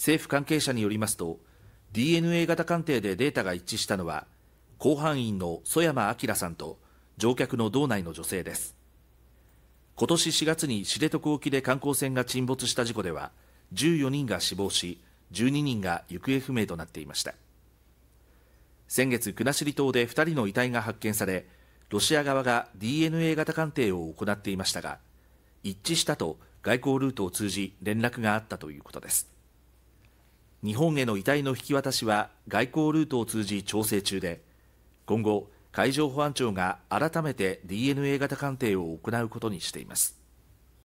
政府関係者によりますと DNA 型鑑定でデータが一致したのは甲板員の曽山明さんと乗客の道内の女性です今年4月に知床沖で観光船が沈没した事故では14人が死亡し12人が行方不明となっていました先月国後島で2人の遺体が発見されロシア側が DNA 型鑑定を行っていましたが一致したと外交ルートを通じ連絡があったということです日本への遺体の引き渡しは外交ルートを通じ調整中で、今後、海上保安庁が改めて DNA 型鑑定を行うことにしています。